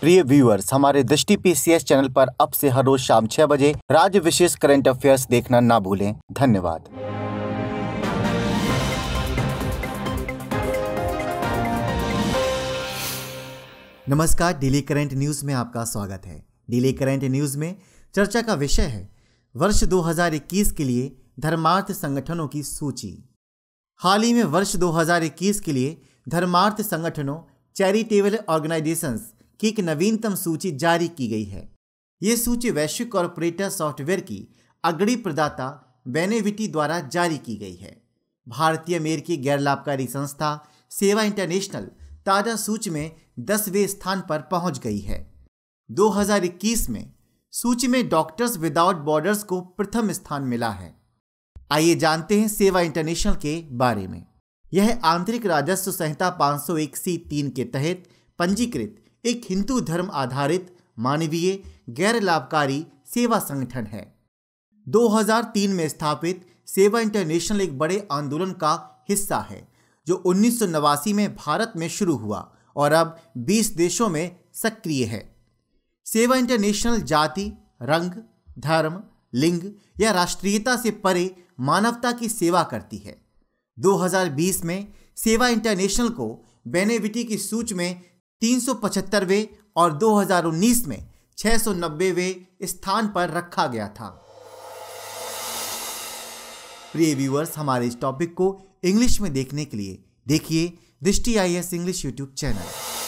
प्रिय व्यूअर्स हमारे दृष्टि पीसीएस चैनल पर अब से हर रोज शाम छह बजे राज्य विशेष करंट अफेयर्स देखना ना भूलें धन्यवाद नमस्कार डेली करंट न्यूज़ में आपका स्वागत है डेली करंट न्यूज़ में चर्चा का विषय है वर्ष 2021 के लिए धर्मार्थ संगठनों की सूची हाल ही में वर्ष 2021 के लिए धर्मार्थ संगठनों चैरिटेबल ऑर्गेनाइजेशंस की एक नवीनतम सूची जारी की गई है ये सूची वैश्विक कॉरपोरेटर सॉफ्टवेयर की अग्री प्रदाता बेनेविटी द्वारा जारी की गई है भारतीय अमेरिकी गैर लाभकारी संस्था सेवा इंटरनेशनल ताजा सूची में दसवें स्थान पर पहुंच गई है 2021 में सूची में डॉक्टर्स विदाउट बॉर्डर्स को प्रथम स्थान मिला है आइए जानते हैं सेवा इंटरनेशनल के बारे में यह आंतरिक राजस्व संहिता पांच सौ तीन के तहत पंजीकृत एक हिंदू धर्म आधारित मानवीय गैर लाभकारी सेवा संगठन है 2003 में स्थापित सेवा इंटरनेशनल एक बड़े आंदोलन का हिस्सा है जो उन्नीस में भारत में शुरू हुआ और अब 20 देशों में सक्रिय है सेवा इंटरनेशनल जाति रंग धर्म लिंग या राष्ट्रीयता से परे मानवता की सेवा करती है 2020 में सेवा इंटरनेशनल को बेनेविटी की सूच में तीन और 2019 में 690वें स्थान पर रखा गया था प्रिय व्यूअर्स हमारे इस टॉपिक को इंग्लिश में देखने के लिए देखिए Drishti I S English YouTube channel